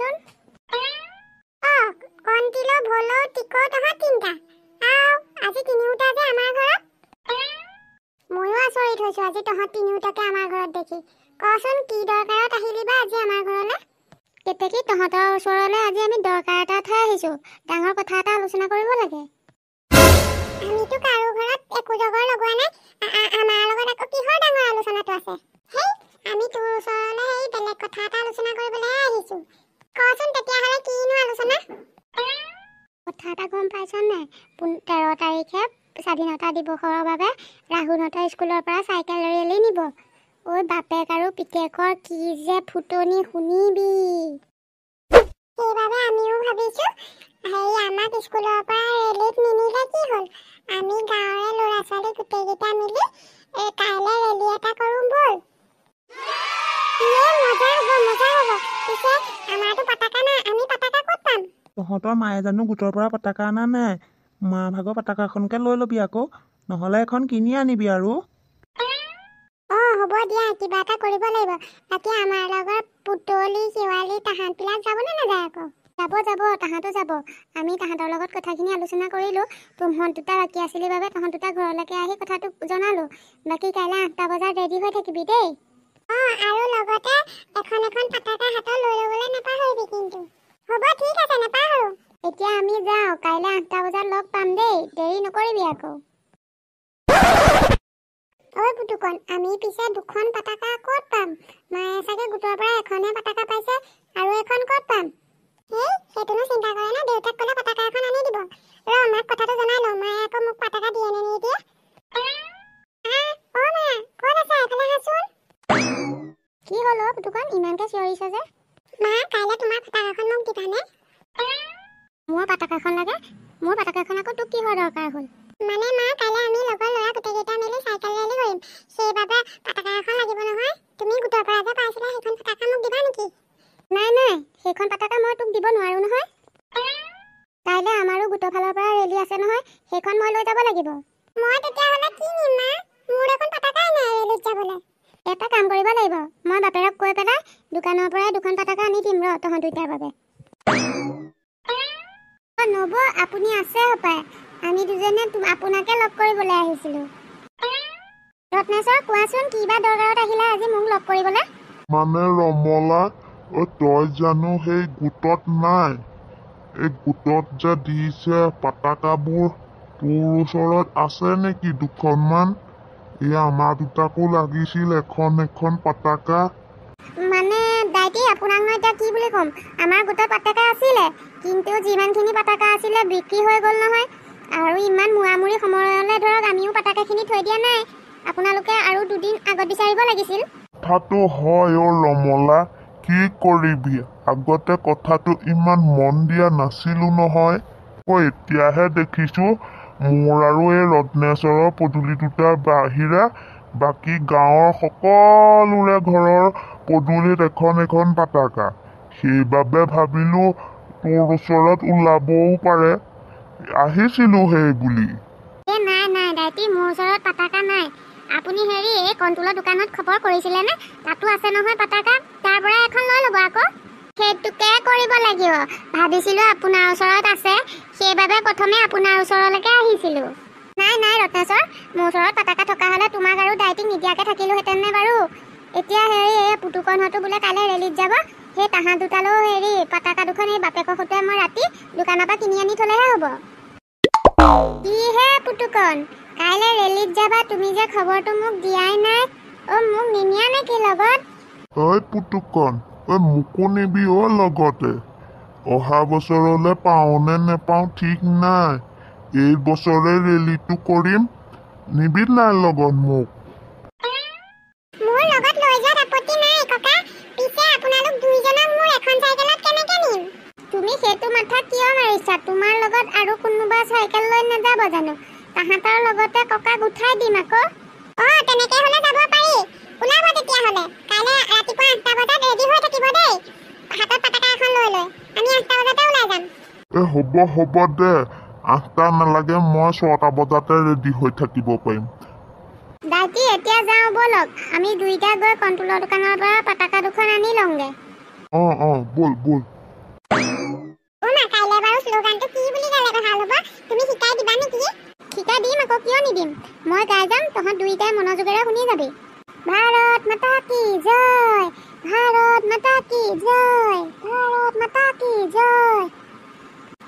কচোন অ কণ তিলো ভলো টিকো তহা তিনটা আও আজি তিনিওটা যে আমাৰ ঘৰত ময়ো আচৰিত হৈছো আজি তহঁত তিনিওটাকে আমাৰ ঘৰত দেখি কচোন কি দৰকাৰত আহিলি বা আজি আমাৰ ঘৰলৈ কেতেকী তহঁতৰ ওচৰলৈ আজি আমি দৰকাৰ এটা থৈ আহিছো ডাঙৰ কথা এটা আলোচনা কৰিব লাগে আমিতো কাৰো ঘৰত একো জগৰ লগোৱা নাই আমাৰ লগত আকৌ কিহৰ ডাঙৰ আলোচনাটো আছে আমি তোৰ ওচৰলৈ সেই বেলেগ কথা এটা আলোচনা কৰিবলৈহে আহিছোঁ কচোন তেতিয়াহ'লে কিনো আলোচনা কথা এটা গম পাইছনে তেৰ তাৰিখে স্বাধীনতা দিৱসৰ বাবে ৰাহুনতা স্কুলৰ পৰা চাইকেল ৰেলি নিব ঐ বাপেক আৰু পিতেকৰ কি যে ফুটনি শুনিবি সেইবাবে আমিও ভাবিছো হেৰি আমাক স্কুলৰ পৰা ৰেলিত নিনিলে কি হ'ল আমি গাঁৱৰে ল'ৰা ছোৱালী গোটেইকেইটা মিলি এই কাইলৈ ৰেলি এটা কৰোঁ ব'ল তহঁতৰ মায়ে জানো গোটৰ পৰা পতাকা অনা নাই মা ভাগৰ পতাকা এখনকে লৈ ল'বি আকৌ নহ'লে এখন কিনি আনিবি আৰু হ'ব ঠিক আছে নাপাহৰো এতিয়া আমি যাওঁ কাইলৈ আঠটা বজাত লগ পাম দেই দেৰি নকৰিবি আকৌ অই পুতুকন আমি পিছে দুখন পতাকা ক'ত পাম মায়ে চাগে গোটৰ পৰা এখনহে পতাকা পাইছে আৰু এখন ক'ত পাম এই সেইটোনো চিন্তা কৰে না দেউতাক ক'লে পতাকা এখন আনি দিব ৰ মাক কথাটো জনাই লওঁ মায়ে আকৌ মোক পতাকা দিয়ে নে এতিয়া কি হ'ল অ' পুতুকন ইমানকৈ চিঞৰিছ যে সেইখন পতাকা মই তোক দিব নোৱাৰো নহয় কাইলৈ আমাৰো গোটৰ ফালৰ পৰা ৰেলি আছে নহয় সেইখন মই লৈ যাব লাগিব মই তেতিয়াহ'লে কি নিম মোৰ এখন পতাকাই নাই ৰেলিত যাবলৈ এটা কাম কৰিব লাগিব মই বাপেৰক কৈ পেলাই দোকানৰ পৰাই দুখন পাতাকা আনি দিম ৰ তহঁত দুইটাৰ বাবে নব আপুনি আছে হপায় আমি দুজনে আপোনাকে লগ কৰিবলৈ আহিছিলোঁ যে দিছে পাতাকাবোৰ আছে নেকি ইয়া মা দুটাকো লাগিছিল এখন এখন পতাকা মানে দাইটি আপোনাক মই এতিয়া কি বুলি ক'ম আমাৰ গোটৰ পতাকা আছিলে কিন্তু যিমানখিনি পতাকা আছিলে বিক্ৰী হৈ গ'ল নহয় আৰু ইমান মূৰামূৰি সময়লৈ ধৰক আমিও পতাকাখিনি থৈ দিয়া নাই আপোনালোকে আৰু দুদিন আগত বিচাৰিব লাগিছিল কথাটো হয় অ' ৰমলা কি কৰিবি আগতে কথাটো ইমান মন দিয়া নাছিলো নহয় মই এতিয়াহে দেখিছোঁ মোৰ আৰু এই ৰত্নেশ্বৰৰ পদূলি দুটা বাহিৰে বাকী গাঁৱৰ সকলোৰে ঘৰৰ পদূলিত এখন এখন পাতাকা সেইবাবে ভাবিলোঁ তোৰ ওচৰত ওলাবও পাৰে আহিছিলোঁ সেই বুলি আপুনি হেৰি এই কণ্ট্ৰলৰ দোকানত খবৰ কৰিছিলে নে তাতো আছে নহয় পাতাকা তাৰ পৰা এখন লৈ ল'ব আকৌ সেইটোকে কৰিব লাগিব ভাবিছিলো আপোনাৰ ওচৰত সেইবাবে প্ৰথমে আপোনাৰ ওচৰলৈকে আহিছিলোঁ নাই নাই ৰত্নেশ্বৰ মোৰ ওচৰত পতাকা থকা হ'লে তোমাক আৰু ডাইটিক নিদিয়াকৈ থাকিলোহেঁতেননে বাৰু এতিয়া হেৰি এই পুতুকনহঁতো বোলে কাইলৈ ৰেলীত যাব সেই তাহাঁত দুটালৈও হেৰি পতাকা দুখন এই বাপেকৰ সৈতে মই ৰাতি দোকানৰ পৰা কিনি আনি থ'লেহে হ'ব কিহে পুতুকন কাইলৈ ৰেলীত যাবা তুমি যে খবৰটো মোক দিয়াই নাই অ' মোক নিনিয়া নেকি লগত ঐ পুতুকন ঐ মোকো নিবি অ' লগতে অহাবছৰলৈ পাওঁনে নেপাওঁ ঠিক নাই এই বছৰে ৰেলীটো কৰিম নিবি নাই লগত মোক তোমাৰ লগত আৰু কোনোবা চাইকেল লৈ নাযাব জানো তাহাঁতৰ লগতে ককাক উঠাই দিম আকৌ হ'ব দে আঠটা নালাগে মই ছটা বজাতে ৰেডি হৈ থাকিব পাৰিম দাইটি এতিয়া যাওঁ ব'লক আমি দুইটা গৈ কণ্ট্ৰলৰ দোকানৰ পৰা পাতাকা দুখন আনি লওঁগে অঁ অঁ ব'ল ব'ল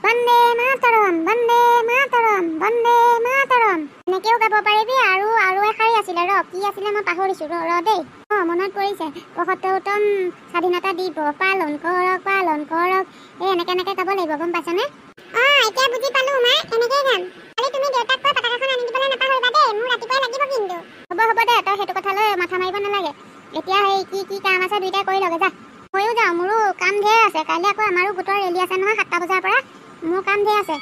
বন্দে মাতৰম বন্দে মাতৰম বন্দে মাতৰম এনেকেও গাব পাৰিবি আৰু আৰু এষাৰি আছিলে ৰ কি আছিলে মই পাহৰিছো ৰ ৰ অ মনত পৰিছে প্ৰসত্তৰোত্তম স্বাধীনতা দিব পালন কৰক পালন কৰক এই এনেকে এনেকে গাব লাগিব গম পাইছানে অ এতিয়া বুজি পালো মা এনেকেই গাম মোৰ কাম ধেৰ আছে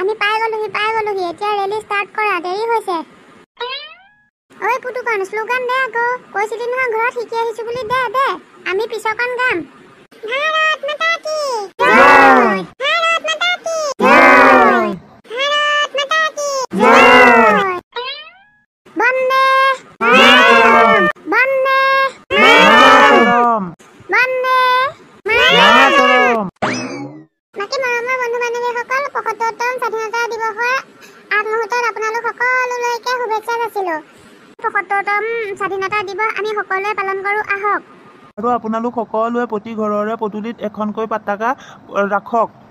আমি পাই গলোহি পাই গলোহি এতিয়া ৰেলি ষ্টাৰ্ট কৰা দেৰি হৈছে ঐ পুতুকন শ্লোগান দে আকৌ কৈছিলি নহয় ঘৰত শিকি আহিছো বুলি দে দে আমি পিছৰকণ গাম স্বাধীনতা দিৱসৰ আগমুহূৰ্তত আপোনালোক সকলোলৈকে শুভেচ্ছা যাচিলোঁ পঁয়সত্তৰতম স্বাধীনতা দিৱস আমি সকলোৱে পালন কৰোঁ আহক আৰু আপোনালোক সকলোৱে প্ৰতি ঘৰৰে পদূলিত এখনকৈ পতাকা ৰাখক